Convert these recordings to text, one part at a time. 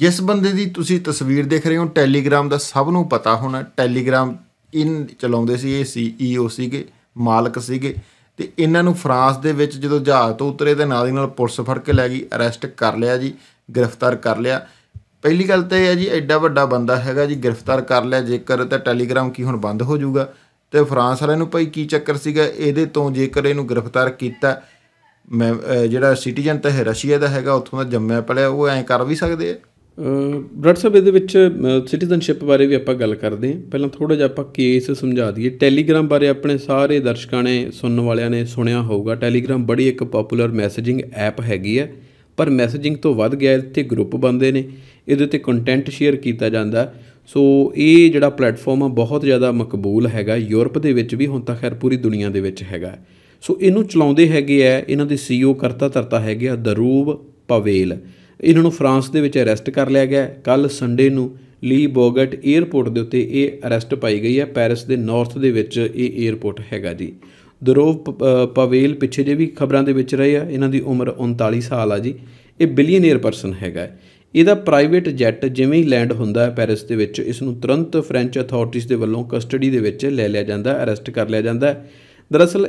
ਜਿਸ ਬੰਦੇ ਦੀ ਤੁਸੀਂ ਤਸਵੀਰ ਦੇਖ ਰਹੇ ਹੋ ਟੈਲੀਗ੍ਰਾਮ ਦਾ ਸਭ ਨੂੰ ਪਤਾ ਹੋਣਾ ਟੈਲੀਗ੍ਰਾਮ ਇਨ ਚਲਾਉਂਦੇ ਸੀ ਇਹ ਸੀਈਓ e ਸੀਗੇ ਮਾਲਕ ਸੀਗੇ ਤੇ ਇਹਨਾਂ ਨੂੰ ਫਰਾਂਸ ਦੇ ਵਿੱਚ ਜਦੋਂ ਜਹਾਜ਼ ਤੋਂ ਉਤਰੇ ਤੇ ਨਾਲ ਦੀ ਨਾਲ ਪੁਲਿਸ ਫੜ ਕੇ ਲੈ ਗਈ ਅਰੈਸਟ ਕਰ ਲਿਆ ਜੀ ਗ੍ਰਿਫਤਾਰ ਕਰ ਲਿਆ ਪਹਿਲੀ ਗੱਲ ਤਾਂ ਇਹ ਹੈ ਜੀ ਐਡਾ ਵੱਡਾ ਬੰਦਾ ਹੈਗਾ ਜੀ ਗ੍ਰਿਫਤਾਰ ਕਰ ਲਿਆ ਜੇਕਰ ਤਾਂ ਟੈਲੀਗ੍ਰਾਮ ਕੀ ਹੁਣ ਬੰਦ ਹੋ ਜਾਊਗਾ ਤੇ ਫਰਾਂਸ ਵਾਲਿਆਂ ਨੂੰ ਭਾਈ ਕੀ ਚੱਕਰ ਸੀਗਾ ਇਹਦੇ ਤੋਂ ਜੇਕਰ ਇਹਨੂੰ ਗ੍ਰਿਫਤਾਰ ਕੀਤਾ ਮੈਂ ਜਿਹੜਾ ਸਿਟੀਜ਼ਨ ਤਾਂ ਹੈ ਰਸ਼ੀਆ ਦਾ ਹੈਗਾ ਉੱਥੋਂ ਦਾ ਜੰਮਿਆ ਪਲਿਆ ਉਹ ਐਂ ਕਰ ਵੀ ਸਕਦੇ ਆ ਡਾਕਟਰ ਸਾਹਿਬ ਇਹਦੇ ਵਿੱਚ ਸਿਟੀਜ਼ਨਸ਼ਿਪ ਬਾਰੇ ਵੀ ਆਪਾਂ ਗੱਲ ਕਰਦੇ ਹਾਂ ਪਹਿਲਾਂ ਥੋੜਾ ਜਿਹਾ ਆਪਾਂ ਕੇਸ ਸਮਝਾ ਦਈਏ ਟੈਲੀਗ੍ਰਾਮ ਬਾਰੇ ਆਪਣੇ ਸਾਰੇ ਦਰਸ਼ਕਾਂ ਨੇ ਸੁਣਨ ਵਾਲਿਆਂ ਨੇ ਸੁਣਿਆ ਹੋਊਗਾ ਟੈਲੀਗ੍ਰਾਮ ਬੜੀ ਇੱਕ ਪਪੂਲਰ ਮੈਸੇਜਿੰਗ ਐਪ ਹੈਗੀ ਹੈ ਪਰ ਮੈਸੇਜਿੰਗ ਤੋਂ ਵੱਧ ਗਿਆ ਇੱਥੇ ਗਰੁੱਪ ਬੰਦੇ ਨੇ ਇਹਦੇ ਤੇ ਕੰਟੈਂਟ ਸ਼ੇਅਰ ਕੀਤਾ ਜਾਂਦਾ ਸੋ ਇਹ ਜਿਹੜਾ ਪਲੇਟਫਾਰਮ ਆ ਬਹੁਤ ਜ਼ਿਆਦਾ ਮਕਬੂਲ ਹੈਗਾ ਯੂਰਪ ਦੇ ਵਿੱਚ ਵੀ ਹੁਣ ਤਾਂ ਖੈਰ ਪੂਰੀ ਦੁਨੀਆ ਦੇ ਵਿੱਚ ਹੈਗਾ ਸੋ ਇਹਨੂੰ ਚਲਾਉਂਦੇ ਹੈਗੇ ਆ ਇਹਨਾਂ ਦੇ ਸੀਈਓ ਕਰਤਾ ਤਰਤਾ ਹੈਗੇ ਆ ਦਰੂਬ ਪਵੇਲ ਇਹਨਾਂ ਨੂੰ ਫਰਾਂਸ ਦੇ ਵਿੱਚ ਅਰੈਸਟ ਕਰ ਲਿਆ ਗਿਆ ਕੱਲ ਸੰਡੇ ਨੂੰ ਲੀ ਬੋਗਟ 에ਅਰਪੋਰਟ ਦੇ ਉੱਤੇ ਇਹ ਅਰੈਸਟ ਪਾਈ ਗਈ ਹੈ ਪੈਰਿਸ ਦੇ ਨਾਰਥ ਦੇ ਵਿੱਚ ਇਹ 에ਅਰਪੋਰਟ ਹੈਗਾ ਜੀ ਦਰੋਵ ਪਵੇਲ ਪਿੱਛੇ ਜੇ ਵੀ ਖਬਰਾਂ ਦੇ ਵਿੱਚ ਰਹੇ ਆ ਇਹਨਾਂ ਦੀ ਉਮਰ 39 ਸਾਲ ਆ ਜੀ ਇਹ ਬਿਲੀਅਨੇਅਰ ਪਰਸਨ ਹੈਗਾ ਇਹਦਾ ਪ੍ਰਾਈਵੇਟ ਜੈਟ ਜਿਵੇਂ ਹੀ ਲੈਂਡ ਹੁੰਦਾ ਹੈ ਪੈਰਿਸ ਦੇ ਵਿੱਚ ਇਸ ਨੂੰ ਤੁਰੰਤ ਫ੍ਰੈਂਚ ਅਥਾਰਟੀਜ਼ ਦੇ ਵੱਲੋਂ ਕਸਟਡੀ ਦੇ ਵਿੱਚ ਲੈ ਲਿਆ ਜਾਂਦਾ ਅਰੈਸਟ ਕਰ ਲਿਆ ਜਾਂਦਾ ਦਰਅਸਲ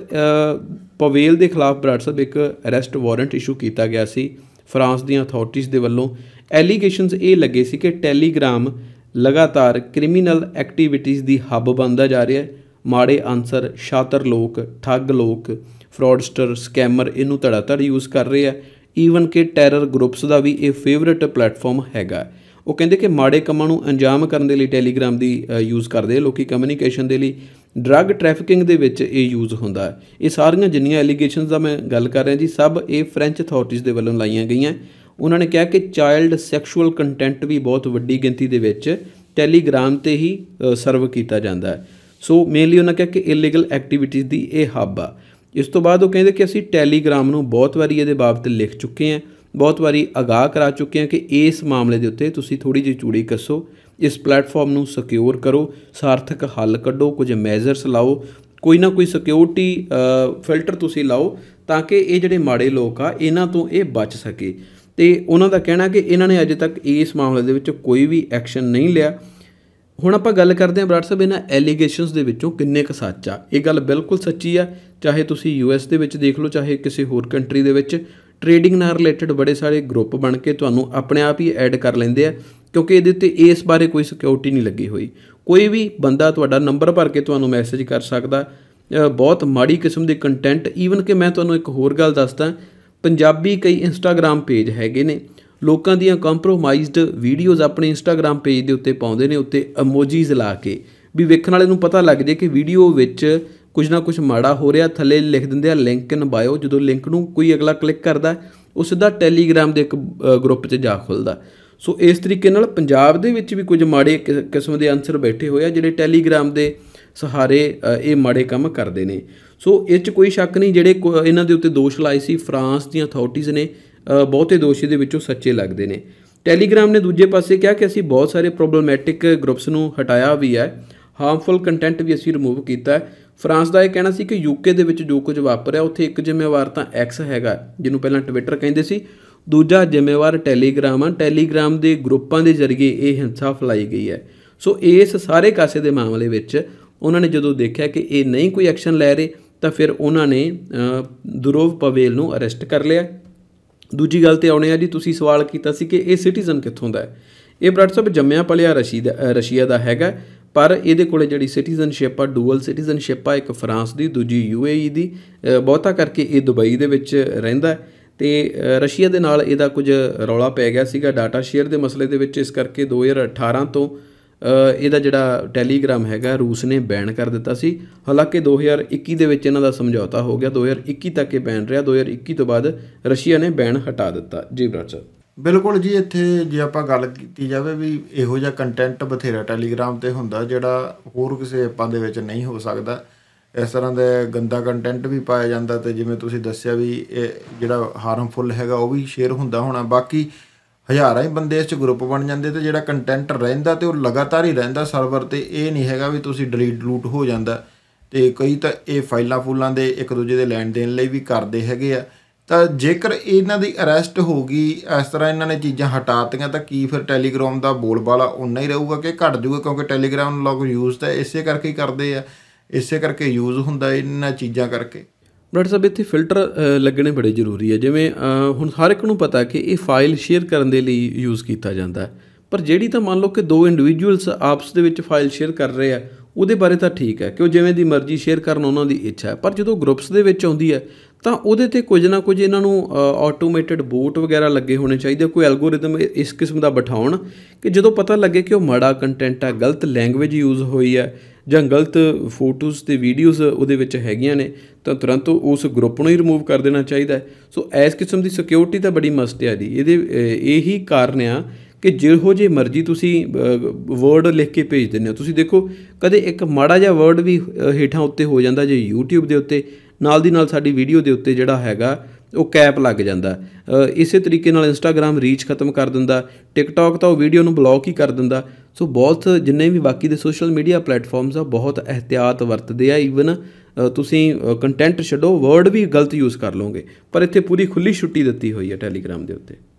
ਪਵੇਲ ਦੇ ਖਿਲਾਫ ਬਰਾੜ ਇੱਕ ਅਰੈਸਟ ਵਾਰੰਟ ਇਸ਼ੂ ਕੀਤਾ ਗਿਆ ਸੀ ਫਰਾਂਸ ਦੀਆਂ ਅਥਾਰਟੀਆਂ ਦੇ ਵੱਲੋਂ ਐਲੀਗੇਸ਼ਨਸ ਇਹ ਲੱਗੇ ਸੀ ਕਿ ਟੈਲੀਗ੍ਰਾਮ ਲਗਾਤਾਰ ਕ੍ਰਿਮੀਨਲ ਐਕਟੀਵਿਟੀਆਂ ਦੀ ਹੱਬ ਬਣਦਾ ਜਾ ਰਿਹਾ ਹੈ ਮਾੜੇ ਅਨਸਰ ਸ਼ਾਤਰ ਲੋਕ ਠੱਗ ਲੋਕ ਫਰਾਡਸਟਰ ਸਕੈਮਰ ਇਹਨੂੰ ਧੜਾ ਧੜ ਯੂਜ਼ ਕਰ ਰਹੇ ਆ ਈਵਨ ਕਿ ਟੈਰਰ ਗਰੁੱਪਸ ਦਾ ਵੀ ਇਹ ਫੇਵਰਿਟ ਪਲੇਟਫਾਰਮ ਹੈਗਾ ਉਹ ਕਹਿੰਦੇ ਕਿ ਮਾੜੇ ਕੰਮਾਂ ਨੂੰ ਅੰਜਾਮ ਕਰਨ ਦੇ ਲਈ ਟੈਲੀਗ੍ਰਾਮ ਦੀ ਯੂਜ਼ ਕਰਦੇ ਲੋਕੀ ਕਮਿਊਨੀਕੇਸ਼ਨ ਦੇ ਲਈ ਡਰੱਗ ਟ੍ਰੈਫਿਕਿੰਗ ਦੇ ਵਿੱਚ ਇਹ ਯੂਜ਼ ਹੁੰਦਾ ਹੈ ਇਹ ਸਾਰੀਆਂ ਜਿੰਨੀਆਂ ਐਲੀਗੇਸ਼ਨਸ ਦਾ ਮੈਂ ਗੱਲ ਕਰ ਰਿਹਾ ਜੀ ਸਭ ਇਹ ਫ੍ਰੈਂਚ ਅਥਾਰਟੀਜ਼ ਦੇ ਵੱਲੋਂ ਲਾਈਆਂ ਗਈਆਂ ਉਹਨਾਂ ਨੇ ਕਿਹਾ ਕਿ ਚਾਈਲਡ ਸੈਕਸ਼ੂਅਲ ਕੰਟੈਂਟ ਵੀ ਬਹੁਤ ਵੱਡੀ ਗਿਣਤੀ ਦੇ ਵਿੱਚ ਟੈਲੀਗ੍ਰਾਮ ਤੇ ਹੀ ਸਰਵ ਕੀਤਾ ਜਾਂਦਾ ਹੈ ਸੋ ਮੇਨਲੀ ਉਹਨਾਂ ਕਿਹਾ ਕਿ ਇਲੀਗਲ ਐਕਟੀਵਿਟੀਜ਼ ਦੀ ਇਹ ਹੱਬ ਆ ਇਸ ਤੋਂ ਬਾਅਦ ਉਹ ਕਹਿੰਦੇ ਕਿ ਅਸੀਂ ਟੈਲੀਗ੍ਰਾਮ ਨੂੰ ਬਹੁਤ ਵਾਰੀ ਇਹਦੇ ਬਾਬਤ ਲਿਖ ਚੁੱਕੇ ਹਾਂ ਬਹੁਤ ਵਾਰੀ ਅਗਾਹ ਕਰਾ ਚੁੱਕੇ ਹਾਂ ਕਿ ਇਸ ਮਾਮਲੇ ਦੇ ਉੱਤੇ ਤੁਸੀਂ ਥੋੜੀ ਜਿਹੀ ਚੂੜੀ ਕੱਸੋ ਇਸ ਪਲੇਟਫਾਰਮ ਨੂੰ ਸਿਕਿਉਰ ਕਰੋ ਸਾਰਥਕ ਹੱਲ ਕੱਢੋ ਕੁਝ ਮੈਜ਼ਰਸ ਲਾਓ ਕੋਈ ਨਾ ਕੋਈ ਸਿਕਿਉਰਿਟੀ ਫਿਲਟਰ ਤੁਸੀਂ ਲਾਓ ਤਾਂ ਕਿ ਇਹ ਜਿਹੜੇ ਮਾੜੇ ਲੋਕ ਆ ਇਹਨਾਂ ਤੋਂ ਇਹ ਬਚ ਸਕੇ ਤੇ ਉਹਨਾਂ ਦਾ ਕਹਿਣਾ ਕਿ ਇਹਨਾਂ ਨੇ ਅਜੇ ਤੱਕ ਇਸ ਮਾਮਲੇ ਦੇ ਵਿੱਚ ਕੋਈ ਵੀ ਐਕਸ਼ਨ ਨਹੀਂ ਲਿਆ ਹੁਣ ਆਪਾਂ ਗੱਲ ਕਰਦੇ ਹਾਂ ਬਰਾੜ ਸਾਹਿਬ ਇਹਨਾਂ ਐਲੀਗੇਸ਼ਨਸ ਦੇ ਵਿੱਚੋਂ ਕਿੰਨੇ ਕੁ ਸੱਚ ਆ ਇਹ ਗੱਲ ਬਿਲਕੁਲ ਸੱਚੀ ਆ ਚਾਹੇ ਤੁਸੀਂ ਯੂਐਸ ਦੇ ਵਿੱਚ ਦੇਖ ਲਓ ਚਾਹੇ ਕਿਸੇ ਹੋਰ ਕੰਟਰੀ ਦੇ ਵਿੱਚ ਟ੍ਰੇਡਿੰਗ ਨਾਲ ਰਿਲੇਟਡ ਬੜੇ ਸਾਰੇ ਗਰੁੱਪ ਬਣ ਕੇ ਤੁਹਾਨੂੰ ਆਪਣੇ ਆਪ ਹੀ ਐਡ ਕਰ ਲੈਂਦੇ ਆ ਕਿਉਂਕਿ ਇਹਦੇ ਉੱਤੇ ਇਸ ਬਾਰੇ ਕੋਈ ਸਿਕਿਉਰਿਟੀ ਨਹੀਂ ਲੱਗੀ ਹੋਈ ਕੋਈ ਵੀ ਬੰਦਾ ਤੁਹਾਡਾ ਨੰਬਰ ਭਰ ਕੇ ਤੁਹਾਨੂੰ ਮੈਸੇਜ ਕਰ ਸਕਦਾ ਬਹੁਤ ਮਾੜੀ ਕਿਸਮ ਦੇ ਕੰਟੈਂਟ ਈਵਨ ਕਿ ਮੈਂ ਤੁਹਾਨੂੰ ਇੱਕ ਹੋਰ ਗੱਲ ਦੱਸਦਾ ਪੰਜਾਬੀ ਕਈ ਇੰਸਟਾਗ੍ਰam ਪੇਜ ਹੈਗੇ ਨੇ ਲੋਕਾਂ ਦੀਆਂ ਕੰਪਰੋਮਾਈਜ਼ਡ ਵੀਡੀਓਜ਼ ਆਪਣੇ ਇੰਸਟਾਗ੍ਰam ਪੇਜ ਦੇ ਉੱਤੇ ਪਾਉਂਦੇ ਨੇ ਉੱਤੇ ਇਮੋਜੀਜ਼ ਲਾ ਕੇ ਵੀ ਵੇਖਣ ਵਾਲੇ ਨੂੰ ਪਤਾ ਲੱਗ ਜੇ ਕਿ ਵੀਡੀਓ ਵਿੱਚ ਕੁਝ ਨਾ ਕੁਝ ਮਾੜਾ ਹੋ ਰਿਹਾ ਥੱਲੇ ਲਿਖ ਦਿੰਦੇ ਆ ਲਿੰਕ ਇਨ ਬਾਇਓ ਜਦੋਂ ਲਿੰਕ ਨੂੰ ਕੋਈ ਅਗਲਾ ਕਲਿੱਕ ਕਰਦਾ ਉਹ ਸਿੱਧਾ ਟੈਲੀਗ੍ਰam ਦੇ ਇੱਕ ਗਰੁੱਪ 'ਚ ਜਾ ਖੁੱਲਦਾ ਸੋ ਇਸ ਤਰੀਕੇ ਨਾਲ ਪੰਜਾਬ ਦੇ ਵਿੱਚ ਵੀ ਕੁਝ ਮਾੜੇ ਕਿਸਮ ਦੇ ਅਨਸਰ ਬੈਠੇ ਹੋਏ ਆ ਜਿਹੜੇ ਟੈਲੀਗ੍ਰਾਮ ਦੇ ਸਹਾਰੇ ਇਹ ਮਾੜੇ ਕੰਮ ਕਰਦੇ ਨੇ ਸੋ ਇਹ 'ਚ ਕੋਈ ਸ਼ੱਕ ਨਹੀਂ ਜਿਹੜੇ ਇਹਨਾਂ ਦੇ ਉੱਤੇ ਦੋਸ਼ ਲਾਏ ਸੀ ਫਰਾਂਸ ਦੀਆਂ ਅਥਾਰਟੀਆਂ ਨੇ ਬਹੁਤੇ ਦੋਸ਼ੀ ਦੇ ਵਿੱਚੋਂ ਸੱਚੇ ਲੱਗਦੇ ਨੇ ਟੈਲੀਗ੍ਰਾਮ ਨੇ ਦੂਜੇ ਪਾਸੇ ਕਿਹਾ ਕਿ ਅਸੀਂ ਬਹੁਤ ਸਾਰੇ ਪ੍ਰੋਬਲਮੈਟਿਕ ਗਰੁੱਪਸ ਨੂੰ ਹਟਾਇਆ ਵੀ ਹੈ ਹਾਰਮਫੁਲ ਕੰਟੈਂਟ ਵੀ ਅਸੀਂ ਰਿਮੂਵ ਕੀਤਾ ਹੈ ਫਰਾਂਸ ਦਾ ਇਹ ਕਹਿਣਾ ਸੀ ਕਿ ਯੂਕੇ ਦੇ ਵਿੱਚ ਜੋ ਕੁਝ ਵਾਪਰਿਆ ਉੱਥੇ ਇੱਕ ਜ਼ਿੰਮੇਵਾਰ ਤਾਂ ਐਕਸ ਹੈਗਾ ਜਿਹਨੂੰ ਪਹਿਲਾਂ ਟਵਿੱਟਰ ਕਹਿੰਦੇ ਸੀ ਦੂਜਾ ਜ਼ਿੰਮੇਵਾਰ ਟੈਲੀਗ੍ਰਾਮ ਆ ਟੈਲੀਗ੍ਰਾਮ ਦੇ ਗਰੁੱਪਾਂ ਦੇ ਜ਼ਰੀਏ ਇਹ ਹਿੰਸਾ ਫਲਾਈ ਗਈ ਹੈ ਸੋ ਇਸ ਸਾਰੇ ਕਾਸੇ ਦੇ ਮਾਮਲੇ ਵਿੱਚ ਉਹਨਾਂ ਨੇ ਜਦੋਂ ਦੇਖਿਆ ਕਿ ਇਹ ਨਹੀਂ ਕੋਈ ਐਕਸ਼ਨ ਲੈ ਰਹੇ ਤਾਂ ਫਿਰ ਉਹਨਾਂ ਨੇ ਦੁਰੋਵ ਪਵੇਲ ਨੂੰ ਅਰੈਸਟ ਕਰ ਲਿਆ ਦੂਜੀ ਗੱਲ ਤੇ ਆਉਣੇ ਆ ਜੀ ਤੁਸੀਂ ਸਵਾਲ ਕੀਤਾ ਸੀ ਕਿ ਇਹ ਸਿਟੀਜ਼ਨ ਕਿੱਥੋਂ ਦਾ ਹੈ ਇਹ ਬ੍ਰਾਟ ਸਾਹਿਬ ਜੰਮਿਆ ਪਲਿਆ ਰਸ਼ੀਆ ਦਾ ਹੈਗਾ ਪਰ ਇਹਦੇ ਕੋਲੇ ਜਿਹੜੀ ਸਿਟੀਜ਼ਨਸ਼ਿਪ ਆ ਡੂਅਲ ਸਿਟੀਜ਼ਨਸ਼ਿਪ ਆ ਇੱਕ ਫਰਾਂਸ ਦੀ ਦੂਜੀ ਯੂਏਈ ਦੀ ਬਹੁਤਾ ਕਰਕੇ ਇਹ ਦੁਬਈ ਦੇ ਵਿੱਚ ਰਹਿੰਦਾ ਹੈ ਤੇ ਰਸ਼ੀਆ ਦੇ ਨਾਲ ਇਹਦਾ ਕੁਝ ਰੌਲਾ ਪੈ ਗਿਆ ਸੀਗਾ ਡਾਟਾ ਸ਼ੇਅਰ ਦੇ ਮਸਲੇ ਦੇ ਵਿੱਚ ਇਸ ਕਰਕੇ 2018 ਤੋਂ ਇਹਦਾ ਜਿਹੜਾ ਟੈਲੀਗ੍ਰਾਮ ਹੈਗਾ ਰੂਸ ਨੇ ਬੈਨ ਕਰ ਦਿੱਤਾ ਸੀ ਹਾਲਾਂਕਿ 2021 ਦੇ ਵਿੱਚ ਇਹਨਾਂ ਦਾ ਸਮਝੌਤਾ ਹੋ ਗਿਆ 2021 ਤੱਕ ਇਹ ਬੈਨ ਰਿਹਾ 2021 ਤੋਂ ਬਾਅਦ ਰਸ਼ੀਆ ਨੇ ਬੈਨ ਹਟਾ ਦਿੱਤਾ ਜੀ ਬ੍ਰਾਚਰ ਬਿਲਕੁਲ ਜੀ ਇੱਥੇ ਜੇ ਆਪਾਂ ਗੱਲ ਕੀਤੀ ਜਾਵੇ ਵੀ ਇਹੋ ਜਿਹਾ ਕੰਟੈਂਟ ਬਥੇਰਾ ਟੈਲੀਗ੍ਰਾਮ ਤੇ ਹੁੰਦਾ ਜਿਹੜਾ ਹੋਰ ਕਿਸੇ ਐਪਾਂ ਦੇ ਵਿੱਚ ਨਹੀਂ ਹੋ ਸਕਦਾ ਇਸ ਤਰ੍ਹਾਂ ਦੇ ਗੰਦਾ ਕੰਟੈਂਟ ਵੀ ਪਾਇਆ ਜਾਂਦਾ ਤੇ ਜਿਵੇਂ ਤੁਸੀਂ ਦੱਸਿਆ ਵੀ ਇਹ ਜਿਹੜਾ ਹਾਰਮਫੁਲ ਹੈਗਾ ਉਹ ਵੀ ਸ਼ੇਅਰ ਹੁੰਦਾ ਹੋਣਾ ਬਾਕੀ ਹਜ਼ਾਰਾਂ ਹੀ ਬੰਦੇ ਇਸ ਚ ਗਰੁੱਪ ਬਣ ਜਾਂਦੇ ਤੇ ਜਿਹੜਾ ਕੰਟੈਂਟ ਰਹਿੰਦਾ ਤੇ ਉਹ ਲਗਾਤਾਰ ਹੀ ਰਹਿੰਦਾ ਸਰਵਰ ਤੇ ਇਹ ਨਹੀਂ ਹੈਗਾ ਵੀ ਤੁਸੀਂ ਡਿਲੀਟ ਲੂਟ ਹੋ ਜਾਂਦਾ ਤੇ ਕਈ ਤਾਂ ਇਹ ਫਾਈਲਾਂ ਫੂਲਾਂ ਦੇ ਇੱਕ ਦੂਜੇ ਦੇ ਲੈਣ ਦੇਣ ਲਈ ਵੀ ਕਰਦੇ ਹੈਗੇ ਆ ਤਾਂ ਜੇਕਰ ਇਹਨਾਂ ਦੀ ਅਰੈਸਟ ਹੋ ਗਈ ਇਸ ਤਰ੍ਹਾਂ ਇਹਨਾਂ ਨੇ ਚੀਜ਼ਾਂ ਹਟਾਤੀਆਂ ਤਾਂ ਕੀ ਫਿਰ ਟੈਲੀਗ੍ਰਾਮ ਦਾ ਬੋਲਬਾਲਾ ਉਨਾ ਹੀ ਰਹੂਗਾ ਕਿ ਘਟ ਜੂਗਾ ਕਿਉਂਕਿ ਟੈਲੀਗ੍ਰਾਮ ਲੋਕ ਯੂਜ਼ ਤਾਂ ਇਸੇ ਕਰਕੇ ਹੀ ਕਰਦੇ ਆ ਇਸੇ ਕਰਕੇ ਯੂਜ਼ ਹੁੰਦਾ ਇਹਨਾਂ ਚੀਜ਼ਾਂ ਕਰਕੇ ਡਾਕਟਰ ਸਭ ਇੱਥੇ ਫਿਲਟਰ ਲੱਗਣੇ ਬੜੇ ਜ਼ਰੂਰੀ ਹੈ ਜਿਵੇਂ ਹੁਣ ਹਰ ਇੱਕ ਨੂੰ ਪਤਾ ਕਿ ਇਹ ਫਾਈਲ ਸ਼ੇਅਰ ਕਰਨ ਦੇ ਲਈ ਯੂਜ਼ ਕੀਤਾ ਜਾਂਦਾ ਪਰ ਜਿਹੜੀ ਤਾਂ ਮੰਨ ਲਓ ਕਿ ਦੋ ਇੰਡੀਵਿਜੂਅਲਸ ਆਪਸ ਦੇ ਵਿੱਚ ਫਾਈਲ ਸ਼ੇਅਰ ਕਰ ਰਹੇ ਆ ਉਹਦੇ ਬਾਰੇ ਤਾਂ ਠੀਕ ਹੈ ਕਿ ਉਹ ਜਿਵੇਂ ਦੀ ਮਰਜ਼ੀ ਸ਼ੇਅਰ ਕਰਨ ਉਹਨਾਂ ਦੀ ਇੱਛਾ ਹੈ ਪਰ ਜਦੋਂ ਗਰੁੱਪਸ ਦੇ ਵਿੱਚ ਆਉਂਦੀ ਹੈ ਤਾਂ ਉਹਦੇ ਤੇ ਕੁਝ ਨਾ ਕੁਝ ਇਹਨਾਂ ਨੂੰ ਆਟੋਮੇਟਿਡ ਬੋਟ ਵਗੈਰਾ ਲੱਗੇ ਹੋਣੇ ਚਾਹੀਦੇ ਕੋਈ ਐਲਗੋਰਿਦਮ ਇਸ ਕਿਸਮ ਦਾ ਬਿਠਾਉਣ ਕਿ ਜਦੋਂ ਪਤਾ ਲੱਗੇ ਕਿ ਉਹ ਮਾੜਾ ਕੰਟੈਂਟ ਆ ਗਲਤ ਲੈਂਗੁਏਜ ਯੂਜ਼ ਹੋਈ ਹੈ ਜਾਂ ਗਲਤ ਫੋਟੋਜ਼ ਤੇ ਵੀਡੀਓਜ਼ ਉਹਦੇ ਵਿੱਚ ਹੈਗੀਆਂ ਨੇ ਤਾਂ ਤੁਰੰਤ ਉਸ ਗਰੁੱਪ ਨੂੰ ਹੀ ਰਿਮੂਵ ਕਰ ਦੇਣਾ ਚਾਹੀਦਾ ਸੋ ਇਸ ਕਿਸਮ ਦੀ ਸਿਕਿਉਰਿਟੀ ਤਾਂ ਬੜੀ ਮਸਤ ਹੈ ਜੀ ਇਹਦੇ ਇਹੀ ਕਾਰਨ ਆ ਕਿ ਜਿਹੋ ਜੇ ਮਰਜ਼ੀ ਤੁਸੀਂ ਵਰਡ ਲਿਖ ਕੇ ਭੇਜ ਦਿੰਦੇ ਹੋ ਤੁਸੀਂ ਦੇਖੋ ਕਦੇ ਇੱਕ ਮਾੜਾ ਜਿਹਾ ਵਰਡ ਵੀ ਹੇਠਾਂ ਉੱਤੇ ਹੋ ਜਾਂਦਾ ਜੇ YouTube ਦੇ ਉੱਤੇ ਨਾਲ ਦੀ ਨਾਲ ਸਾਡੀ ਵੀਡੀਓ ਦੇ ਉੱਤੇ ਜਿਹੜਾ ਹੈਗਾ ਉਹ ਕੈਪ ਲੱਗ ਜਾਂਦਾ ਇਸੇ ਤਰੀਕੇ ਨਾਲ ਇੰਸਟਾਗ੍ਰam ਰੀਚ ਖਤਮ ਕਰ ਦਿੰਦਾ ਟਿਕਟੌਕ ਤਾਂ ਉਹ ਵੀਡੀਓ ਨੂੰ ਬਲੌਕ ਹੀ ਕਰ ਦਿੰਦਾ ਸੋ ਬਹੁਤ ਜਿੰਨੇ ਵੀ ਬਾਕੀ ਦੇ ਸੋਸ਼ਲ ਮੀਡੀਆ ਪਲੇਟਫਾਰਮਸ ਆ ਬਹੁਤ ਇhtiyat ਵਰਤਦੇ ਆ ਈਵਨ ਤੁਸੀਂ ਕੰਟੈਂਟ ਛੱਡੋ ਵਰਡ ਵੀ ਗਲਤ ਯੂਜ਼ ਕਰ ਲਓਗੇ ਪਰ ਇੱਥੇ ਪੂਰੀ ਖੁੱਲੀ ਛੁੱਟੀ ਦਿੱਤੀ ਹੋਈ ਹੈ ਟੈਲੀਗ੍ਰam ਦੇ ਉੱਤੇ